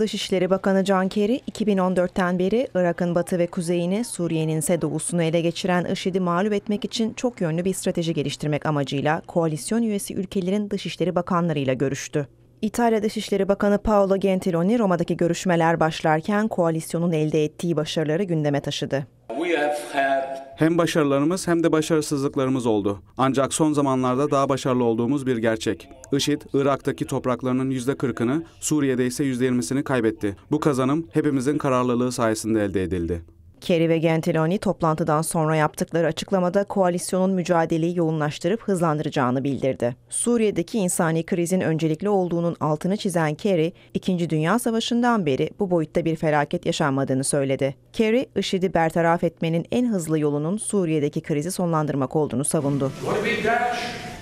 Dışişleri Bakanı John Kerry, 2014'ten beri Irak'ın batı ve kuzeyini, Suriye'nin ise doğusunu ele geçiren IŞİD'i mağlup etmek için çok yönlü bir strateji geliştirmek amacıyla koalisyon üyesi ülkelerin dışişleri bakanlarıyla görüştü. İtalya Dışişleri Bakanı Paolo Gentiloni Roma'daki görüşmeler başlarken koalisyonun elde ettiği başarıları gündeme taşıdı. Hem başarılarımız hem de başarısızlıklarımız oldu. Ancak son zamanlarda daha başarılı olduğumuz bir gerçek. IŞİD, Irak'taki topraklarının yüzde kırkını, Suriye'de ise yüzde yirmisini kaybetti. Bu kazanım hepimizin kararlılığı sayesinde elde edildi. Kerry ve Gentiloni toplantıdan sonra yaptıkları açıklamada koalisyonun mücadeleyi yoğunlaştırıp hızlandıracağını bildirdi. Suriye'deki insani krizin öncelikli olduğunun altını çizen Kerry, 2. Dünya Savaşı'ndan beri bu boyutta bir felaket yaşanmadığını söyledi. Kerry, IŞİD'i bertaraf etmenin en hızlı yolunun Suriye'deki krizi sonlandırmak olduğunu savundu.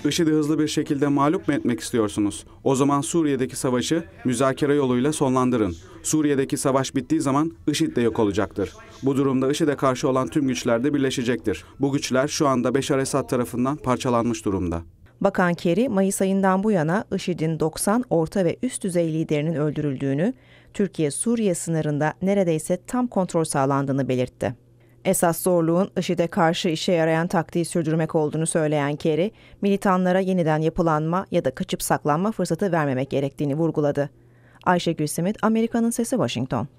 IŞİD'i hızlı bir şekilde mağlup mu etmek istiyorsunuz? O zaman Suriye'deki savaşı müzakere yoluyla sonlandırın. Suriye'deki savaş bittiği zaman IŞİD de yok olacaktır. Bu durumda IŞİD'e karşı olan tüm güçler de birleşecektir. Bu güçler şu anda Beşar Esad tarafından parçalanmış durumda. Bakan Kerry, Mayıs ayından bu yana IŞİD'in 90 orta ve üst düzey liderinin öldürüldüğünü, Türkiye-Suriye sınırında neredeyse tam kontrol sağlandığını belirtti. Esas zorluğun IŞİD'e karşı işe yarayan taktiği sürdürmek olduğunu söyleyen Kerry, militanlara yeniden yapılanma ya da kaçıp saklanma fırsatı vermemek gerektiğini vurguladı. Ayşegül Simit, Amerika'nın Sesi Washington.